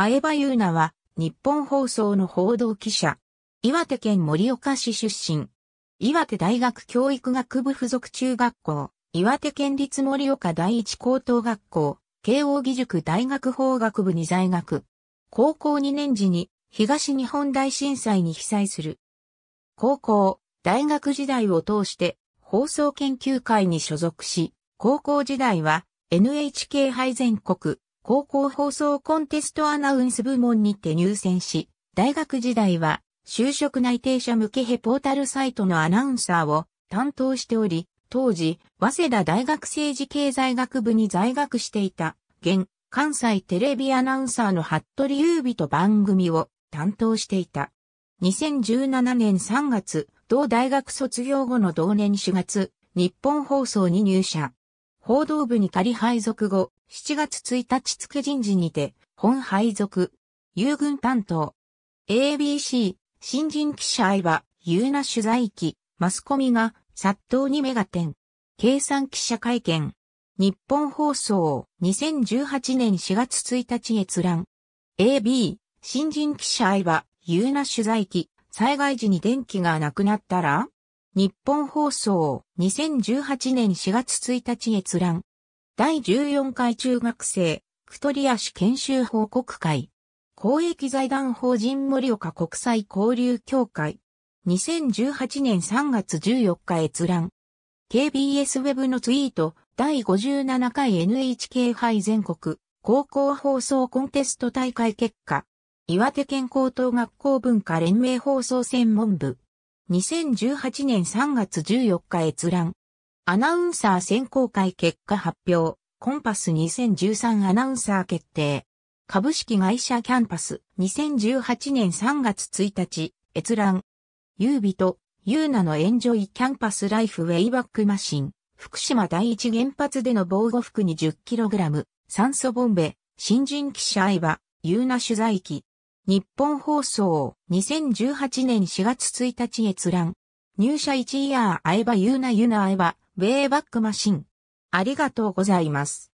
前葉優奈は、日本放送の報道記者。岩手県盛岡市出身。岩手大学教育学部附属中学校、岩手県立盛岡第一高等学校、慶応義塾大学法学部に在学。高校2年時に東日本大震災に被災する。高校、大学時代を通して放送研究会に所属し、高校時代は NHK 杯全国高校放送コンテストアナウンス部門にて入選し、大学時代は就職内定者向けヘポータルサイトのアナウンサーを担当しており、当時、早稲田大学政治経済学部に在学していた、現、関西テレビアナウンサーの服部優美と番組を担当していた。2017年3月、同大学卒業後の同年4月、日本放送に入社。報道部に仮配属後、7月1日付人事にて、本配属、友軍担当。ABC、新人記者相は、優な取材機、マスコミが、殺到に目が点。計算記者会見。日本放送、2018年4月1日閲覧。AB、新人記者相は、優な取材機、災害時に電気がなくなったら日本放送、2018年4月1日閲覧。第14回中学生、クトリア市研修報告会。公益財団法人盛岡国際交流協会。2018年3月14日閲覧。KBS ウェブのツイート、第57回 NHK 杯全国高校放送コンテスト大会結果。岩手県高等学校文化連盟放送専門部。2018年3月14日閲覧。アナウンサー選考会結果発表。コンパス2013アナウンサー決定。株式会社キャンパス2018年3月1日閲覧。優美とユーナのエンジョイキャンパスライフウェイバックマシン。福島第一原発での防護服に 10kg。酸素ボンベ。新人記者相葉。ユーナ取材機。日本放送、2018年4月1日閲覧。入社1イヤー、えばゆうなゆなえば、ウェイバックマシン。ありがとうございます。